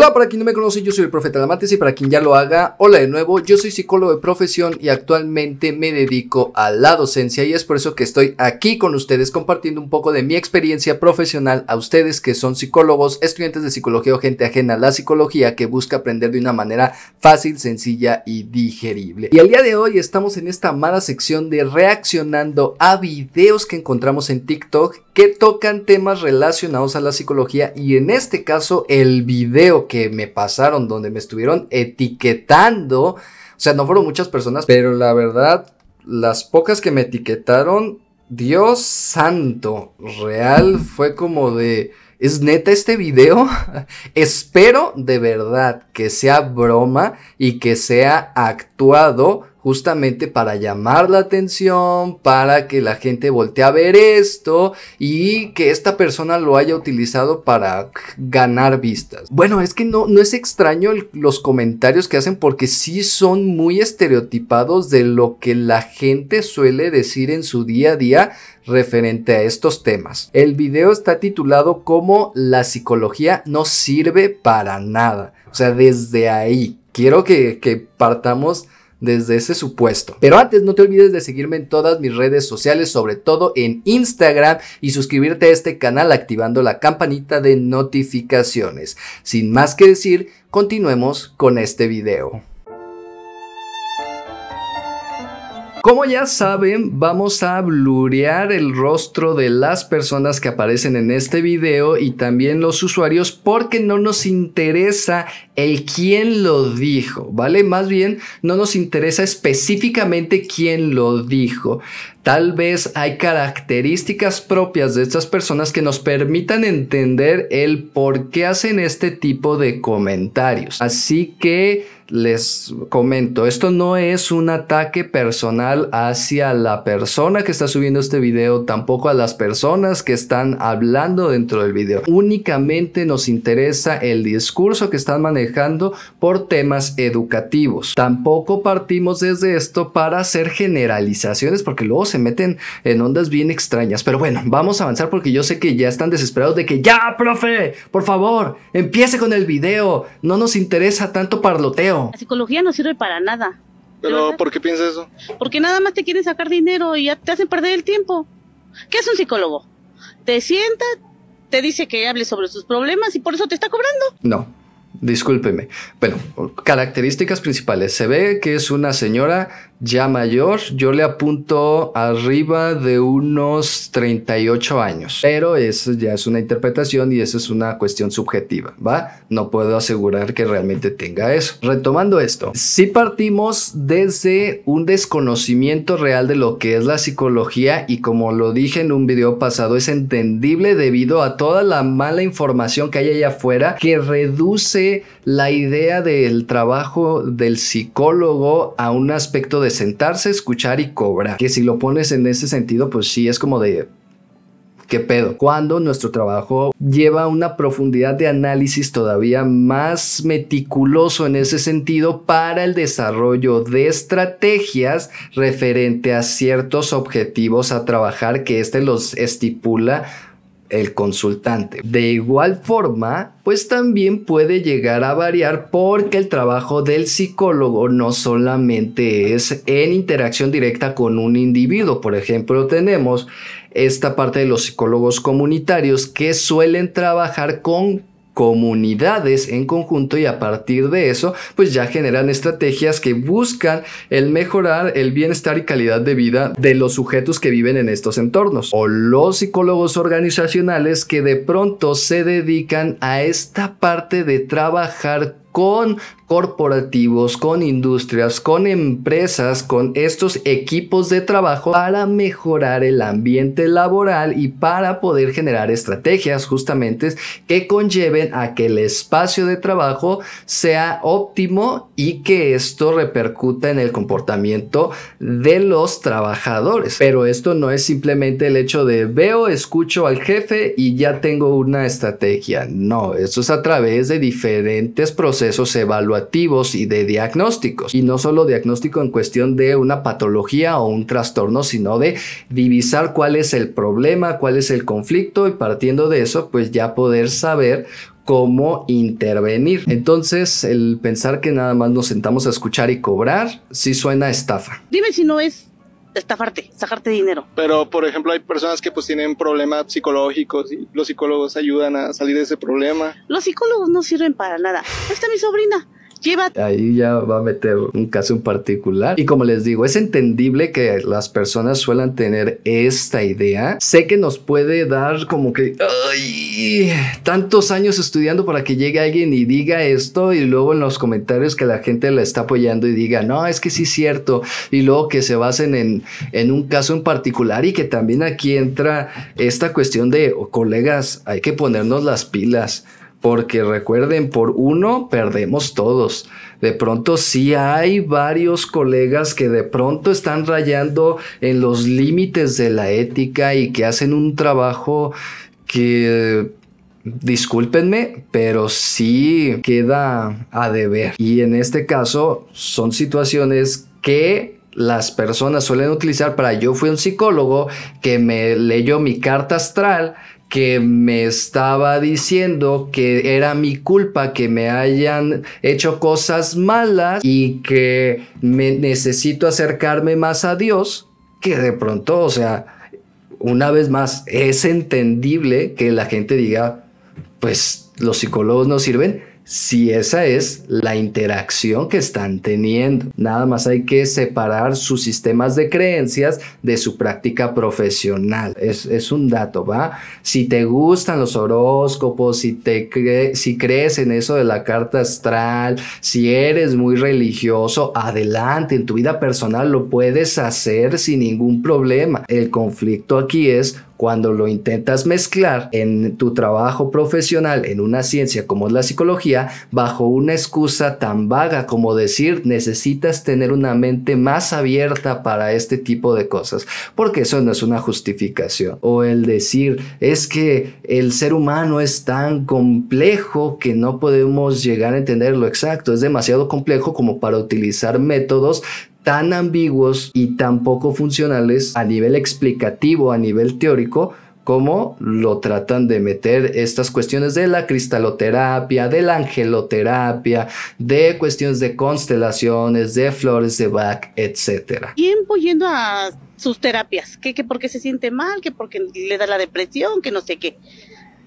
Hola, para quien no me conoce, yo soy el profeta Lamates y para quien ya lo haga, hola de nuevo, yo soy psicólogo de profesión y actualmente me dedico a la docencia y es por eso que estoy aquí con ustedes compartiendo un poco de mi experiencia profesional a ustedes que son psicólogos, estudiantes de psicología o gente ajena a la psicología que busca aprender de una manera fácil, sencilla y digerible. Y el día de hoy estamos en esta amada sección de reaccionando a videos que encontramos en TikTok que tocan temas relacionados a la psicología y en este caso el video que me pasaron, donde me estuvieron etiquetando. O sea, no fueron muchas personas, pero la verdad, las pocas que me etiquetaron, Dios santo, real fue como de... ¿Es neta este video? Espero de verdad que sea broma y que sea actuado justamente para llamar la atención, para que la gente voltee a ver esto y que esta persona lo haya utilizado para ganar vistas. Bueno, es que no, no es extraño los comentarios que hacen porque sí son muy estereotipados de lo que la gente suele decir en su día a día referente a estos temas. El video está titulado como la psicología no sirve para nada. O sea, desde ahí. Quiero que partamos desde ese supuesto. Pero antes no te olvides de seguirme en todas mis redes sociales, sobre todo en Instagram y suscribirte a este canal activando la campanita de notificaciones. Sin más que decir, continuemos con este video. Como ya saben, vamos a blurear el rostro de las personas que aparecen en este video y también los usuarios porque no nos interesa el quién lo dijo, ¿vale? Más bien, no nos interesa específicamente quién lo dijo. Tal vez hay características propias de estas personas que nos permitan entender el por qué hacen este tipo de comentarios. Así que les comento, esto no es un ataque personal hacia la persona que está subiendo este video, tampoco a las personas que están hablando dentro del video. Únicamente nos interesa el discurso que están manejando por temas educativos. Tampoco partimos desde esto para hacer generalizaciones porque luego se meten en ondas bien extrañas. Pero bueno, vamos a avanzar porque yo sé que ya están desesperados de que ya, profe, por favor, empiece con el video. No nos interesa tanto parloteo. La psicología no sirve para nada. ¿Pero por qué piensas eso? Porque nada más te quieren sacar dinero y ya te hacen perder el tiempo. ¿Qué es un psicólogo? Te sienta, te dice que hable sobre sus problemas y por eso te está cobrando. No discúlpeme. Bueno, características principales. Se ve que es una señora ya mayor. Yo le apunto arriba de unos 38 años. Pero eso ya es una interpretación y esa es una cuestión subjetiva, ¿va? No puedo asegurar que realmente tenga eso. Retomando esto, si partimos desde un desconocimiento real de lo que es la psicología y como lo dije en un video pasado, es entendible debido a toda la mala información que hay allá afuera que reduce la idea del trabajo del psicólogo a un aspecto de sentarse, escuchar y cobrar. Que si lo pones en ese sentido, pues sí, es como de, qué pedo. Cuando nuestro trabajo lleva una profundidad de análisis todavía más meticuloso en ese sentido para el desarrollo de estrategias referente a ciertos objetivos a trabajar que éste los estipula el consultante. De igual forma, pues también puede llegar a variar porque el trabajo del psicólogo no solamente es en interacción directa con un individuo. Por ejemplo, tenemos esta parte de los psicólogos comunitarios que suelen trabajar con comunidades en conjunto y a partir de eso pues ya generan estrategias que buscan el mejorar el bienestar y calidad de vida de los sujetos que viven en estos entornos o los psicólogos organizacionales que de pronto se dedican a esta parte de trabajar con corporativos, con industrias, con empresas, con estos equipos de trabajo para mejorar el ambiente laboral y para poder generar estrategias justamente que conlleven a que el espacio de trabajo sea óptimo y que esto repercuta en el comportamiento de los trabajadores. Pero esto no es simplemente el hecho de veo, escucho al jefe y ya tengo una estrategia. No, esto es a través de diferentes procesos esos evaluativos y de diagnósticos. Y no solo diagnóstico en cuestión de una patología o un trastorno, sino de divisar cuál es el problema, cuál es el conflicto y partiendo de eso, pues ya poder saber cómo intervenir. Entonces, el pensar que nada más nos sentamos a escuchar y cobrar, sí suena a estafa. Dime si no es estafarte, sacarte dinero. Pero, por ejemplo, hay personas que pues tienen problemas psicológicos y los psicólogos ayudan a salir de ese problema. Los psicólogos no sirven para nada. Ahí está mi sobrina. Ahí ya va a meter un caso en particular. Y como les digo, es entendible que las personas suelen tener esta idea. Sé que nos puede dar como que, ay, tantos años estudiando para que llegue alguien y diga esto y luego en los comentarios que la gente la está apoyando y diga, no, es que sí es cierto. Y luego que se basen en, en un caso en particular y que también aquí entra esta cuestión de, oh, colegas, hay que ponernos las pilas porque recuerden, por uno perdemos todos. De pronto sí hay varios colegas que de pronto están rayando en los límites de la ética y que hacen un trabajo que discúlpenme, pero sí queda a deber. Y en este caso son situaciones que las personas suelen utilizar para yo fui un psicólogo que me leyó mi carta astral que me estaba diciendo que era mi culpa que me hayan hecho cosas malas y que me necesito acercarme más a Dios, que de pronto, o sea, una vez más, es entendible que la gente diga, pues los psicólogos no sirven, si esa es la interacción que están teniendo. Nada más hay que separar sus sistemas de creencias de su práctica profesional. Es, un dato, ¿va? Si te gustan los horóscopos, si crees en eso de la carta astral, si eres muy religioso, adelante, en tu vida personal lo puedes hacer sin ningún problema. El conflicto aquí es cuando lo intentas mezclar en tu trabajo profesional, en una ciencia como es la psicología, bajo una excusa tan vaga como decir necesitas tener una mente más abierta para este tipo de cosas, porque eso no es una justificación. O el decir es que el ser humano es tan complejo que no podemos llegar a entender lo exacto, es demasiado complejo como para utilizar métodos tan ambiguos y tan poco funcionales a nivel explicativo, a nivel teórico, como lo tratan de meter estas cuestiones de la cristaloterapia, de la angeloterapia, de cuestiones de constelaciones, de flores de Bach, etcétera. Tiempo pues, yendo a sus terapias, que, que porque se siente mal, que porque le da la depresión, que no sé qué.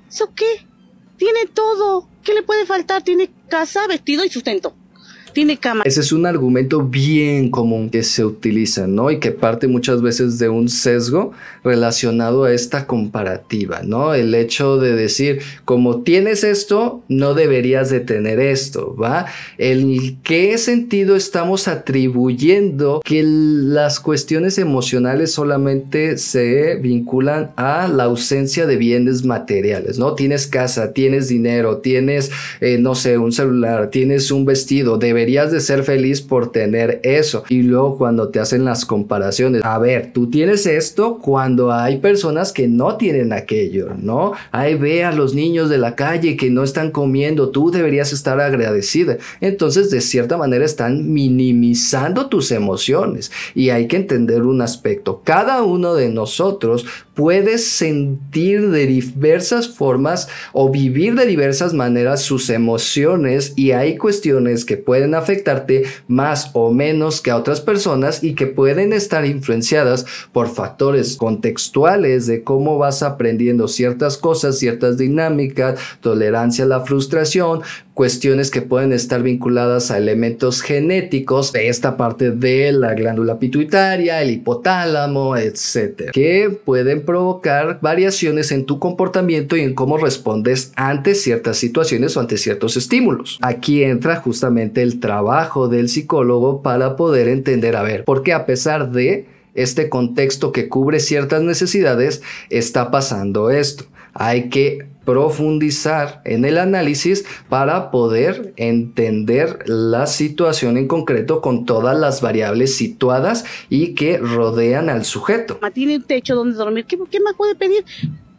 ¿Eso qué? Tiene todo. ¿Qué le puede faltar? Tiene casa, vestido y sustento tiene cama. Ese es un argumento bien común que se utiliza, ¿no? Y que parte muchas veces de un sesgo relacionado a esta comparativa, ¿no? El hecho de decir, como tienes esto, no deberías de tener esto, ¿va? ¿En qué sentido estamos atribuyendo que las cuestiones emocionales solamente se vinculan a la ausencia de bienes materiales, ¿no? Tienes casa, tienes dinero, tienes, eh, no sé, un celular, tienes un vestido, debe deberías de ser feliz por tener eso. Y luego cuando te hacen las comparaciones, a ver, tú tienes esto cuando hay personas que no tienen aquello, ¿no? Ahí ve a los niños de la calle que no están comiendo, tú deberías estar agradecida. Entonces, de cierta manera, están minimizando tus emociones. Y hay que entender un aspecto. Cada uno de nosotros puede sentir de diversas formas o vivir de diversas maneras sus emociones y hay cuestiones que pueden afectarte más o menos que a otras personas y que pueden estar influenciadas por factores contextuales de cómo vas aprendiendo ciertas cosas, ciertas dinámicas, tolerancia a la frustración, cuestiones que pueden estar vinculadas a elementos genéticos de esta parte de la glándula pituitaria, el hipotálamo, etcétera, que pueden provocar variaciones en tu comportamiento y en cómo respondes ante ciertas situaciones o ante ciertos estímulos. Aquí entra justamente el trabajo del psicólogo para poder entender, a ver, porque a pesar de este contexto que cubre ciertas necesidades, está pasando esto. Hay que profundizar en el análisis para poder entender la situación en concreto con todas las variables situadas y que rodean al sujeto. Tiene un techo donde dormir, ¿qué, qué más puede pedir?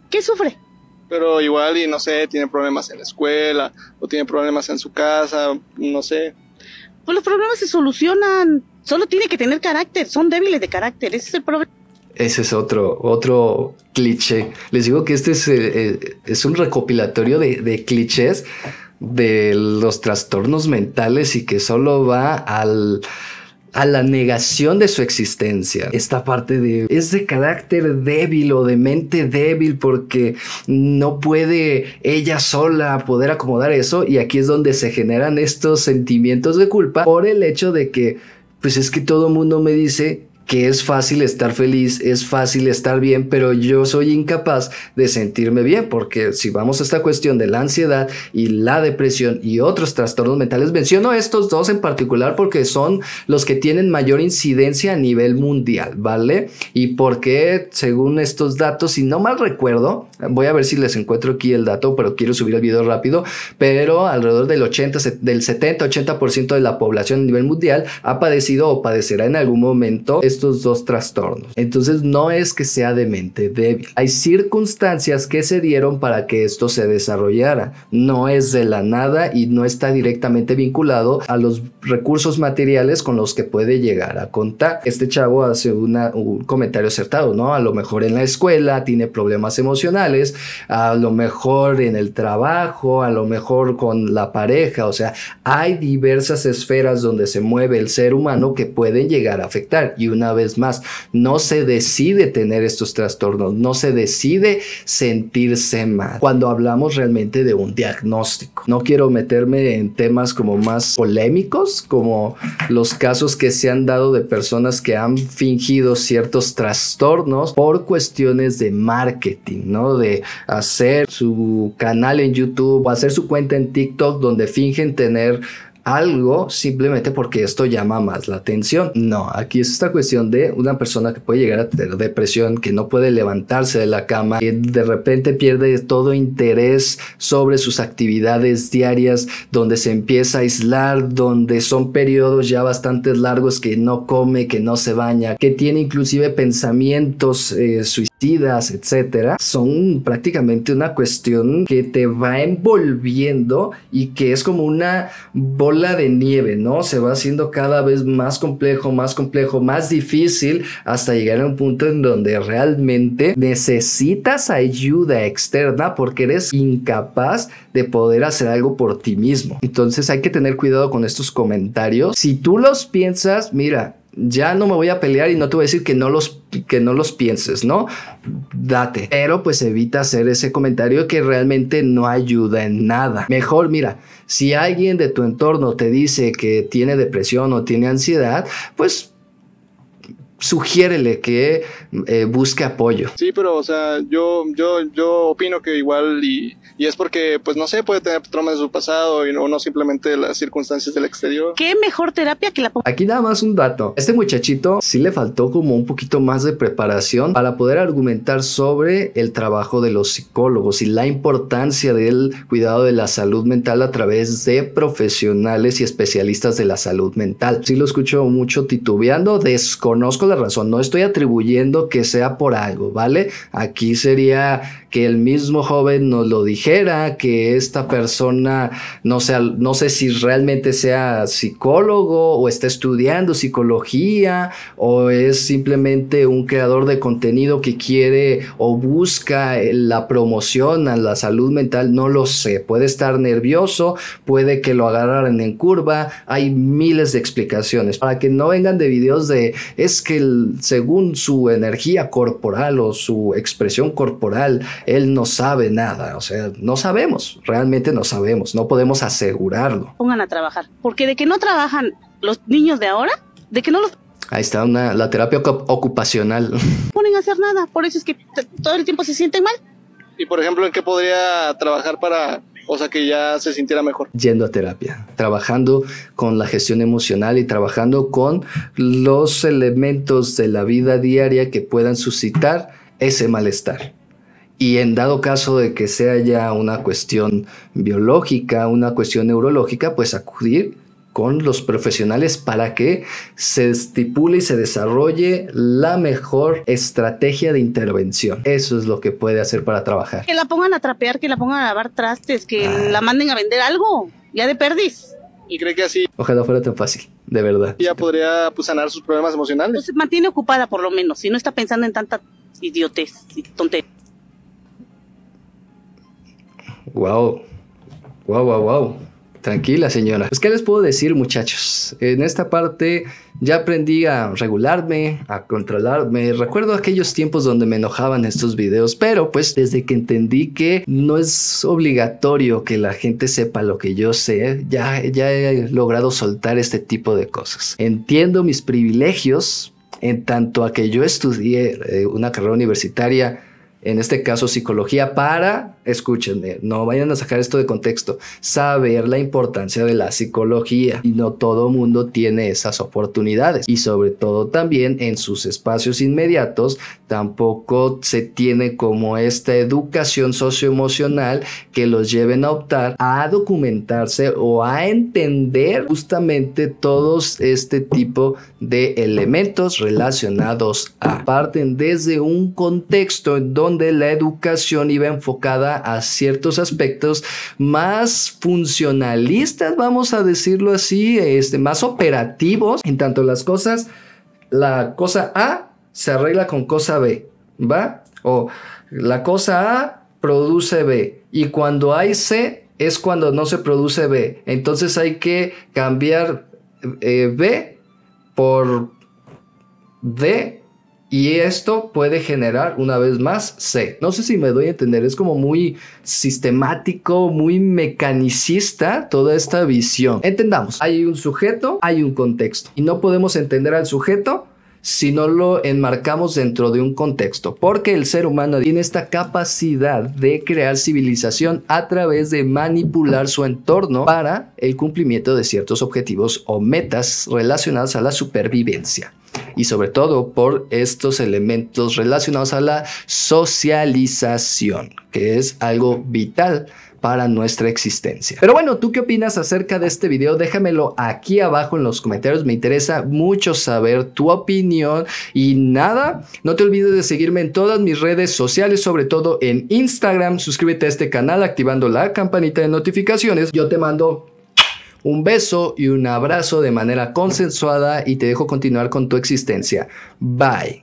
¿Qué sufre? Pero igual y no sé, tiene problemas en la escuela o tiene problemas en su casa, no sé, pues los problemas se solucionan. Solo tiene que tener carácter. Son débiles de carácter. Ese es el problema. Ese es otro, otro cliché. Les digo que este es, eh, eh, es un recopilatorio de, clichés de los trastornos mentales y que solo va al, a la negación de su existencia. Esta parte de es de carácter débil o de mente débil porque no puede ella sola poder acomodar eso y aquí es donde se generan estos sentimientos de culpa por el hecho de que pues es que todo mundo me dice que es fácil estar feliz, es fácil estar bien, pero yo soy incapaz de sentirme bien, porque si vamos a esta cuestión de la ansiedad y la depresión y otros trastornos mentales, menciono estos dos en particular porque son los que tienen mayor incidencia a nivel mundial, ¿vale? Y porque según estos datos, si no mal recuerdo, voy a ver si les encuentro aquí el dato, pero quiero subir el video rápido, pero alrededor del 80, del 70-80% de la población a nivel mundial ha padecido o padecerá en algún momento dos trastornos. Entonces no es que sea de mente débil. Hay circunstancias que se dieron para que esto se desarrollara. No es de la nada y no está directamente vinculado a los recursos materiales con los que puede llegar a contar. Este chavo hace un comentario acertado, ¿no? A lo mejor en la escuela tiene problemas emocionales, a lo mejor en el trabajo, a lo mejor con la pareja, o sea, hay diversas esferas donde se mueve el ser humano que pueden llegar a afectar y una una vez más, no se decide tener estos trastornos, no se decide sentirse mal cuando hablamos realmente de un diagnóstico. No quiero meterme en temas como más polémicos, como los casos que se han dado de personas que han fingido ciertos trastornos por cuestiones de marketing, ¿no? De hacer su canal en YouTube o hacer su cuenta en TikTok donde fingen tener algo simplemente porque esto llama más la atención. No, aquí es esta cuestión de una persona que puede llegar a tener depresión, que no puede levantarse de la cama, que de repente pierde todo interés sobre sus actividades diarias, donde se empieza a aislar, donde son periodos ya bastante largos que no come, que no se baña, que tiene inclusive pensamientos suicidas eh, etcétera, son prácticamente una cuestión que te va envolviendo y que es como una bola de nieve, ¿no? Se va haciendo cada vez más complejo, más complejo, más difícil hasta llegar a un punto en donde realmente necesitas ayuda externa porque eres incapaz de poder hacer algo por ti mismo. Entonces hay que tener cuidado con estos comentarios. Si tú los piensas, mira, ya no me voy a pelear y no te voy a decir que no los, que no los pienses, ¿no? Date. Pero pues evita hacer ese comentario que realmente no ayuda en nada. Mejor, mira, si alguien de tu entorno te dice que tiene depresión o tiene ansiedad, pues sugiérele que eh, busque apoyo. Sí, pero o sea, yo, yo, yo opino que igual y, y es porque, pues no sé, puede tener traumas de su pasado y no, no simplemente las circunstancias del exterior. Qué mejor terapia que la Aquí nada más un dato. Este muchachito sí le faltó como un poquito más de preparación para poder argumentar sobre el trabajo de los psicólogos y la importancia del cuidado de la salud mental a través de profesionales y especialistas de la salud mental. Sí lo escucho mucho titubeando, desconozco razón, no estoy atribuyendo que sea por algo, ¿vale? Aquí sería que el mismo joven nos lo dijera, que esta persona, no, sea, no sé si realmente sea psicólogo o está estudiando psicología o es simplemente un creador de contenido que quiere o busca eh, la promoción a la salud mental, no lo sé, puede estar nervioso, puede que lo agarraran en curva, hay miles de explicaciones para que no vengan de videos de es que según su energía corporal o su expresión corporal, él no sabe nada. O sea, no sabemos, realmente no sabemos, no podemos asegurarlo. Pongan a trabajar, porque de que no trabajan los niños de ahora, de que no los Ahí está una, la terapia ocupacional. No ponen a hacer nada, por eso es que todo el tiempo se sienten mal. ¿Y por ejemplo en qué podría trabajar para o que ya se sintiera mejor. Yendo a terapia, trabajando con la gestión emocional y trabajando con los elementos de la vida diaria que puedan suscitar ese malestar. Y en dado caso de que sea ya una cuestión biológica, una cuestión neurológica, pues acudir con los profesionales para que se estipule y se desarrolle la mejor estrategia de intervención. Eso es lo que puede hacer para trabajar. Que la pongan a trapear, que la pongan a lavar trastes, que ah. la manden a vender algo, ya de perdiz. Y cree que así. Ojalá fuera tan fácil, de verdad. Ya podría pues, sanar sus problemas emocionales. Pues, se mantiene ocupada por lo menos, si no está pensando en tanta idiotez y tontería. Wow. Wow, wow, wow. Tranquila, señora. Pues, ¿qué les puedo decir, muchachos? En esta parte ya aprendí a regularme, a controlarme. Recuerdo aquellos tiempos donde me enojaban estos videos, pero pues desde que entendí que no es obligatorio que la gente sepa lo que yo sé, ya, ya he logrado soltar este tipo de cosas. Entiendo mis privilegios en tanto a que yo estudié eh, una carrera universitaria, en este caso psicología, para escúchenme, no vayan a sacar esto de contexto, saber la importancia de la psicología y no todo mundo tiene esas oportunidades y sobre todo también en sus espacios inmediatos tampoco se tiene como esta educación socioemocional que los lleven a optar a documentarse o a entender justamente todos este tipo de elementos relacionados a parten desde un contexto en donde la educación iba enfocada a ciertos aspectos más funcionalistas, vamos a decirlo así, este, más operativos, en tanto las cosas, la cosa A se arregla con cosa B, ¿va? O la cosa A produce B y cuando hay C es cuando no se produce B, entonces hay que cambiar eh, B por D y esto puede generar una vez más C. No sé si me doy a entender, es como muy sistemático, muy mecanicista toda esta visión. Entendamos, hay un sujeto, hay un contexto y no podemos entender al sujeto si no lo enmarcamos dentro de un contexto, porque el ser humano tiene esta capacidad de crear civilización a través de manipular su entorno para el cumplimiento de ciertos objetivos o metas relacionadas a la supervivencia y sobre todo por estos elementos relacionados a la socialización, que es algo vital para nuestra existencia. Pero bueno, ¿tú qué opinas acerca de este video? Déjamelo aquí abajo en los comentarios, me interesa mucho saber tu opinión y nada, no te olvides de seguirme en todas mis redes sociales, sobre todo en Instagram, suscríbete a este canal activando la campanita de notificaciones, yo te mando un beso y un abrazo de manera consensuada y te dejo continuar con tu existencia. Bye.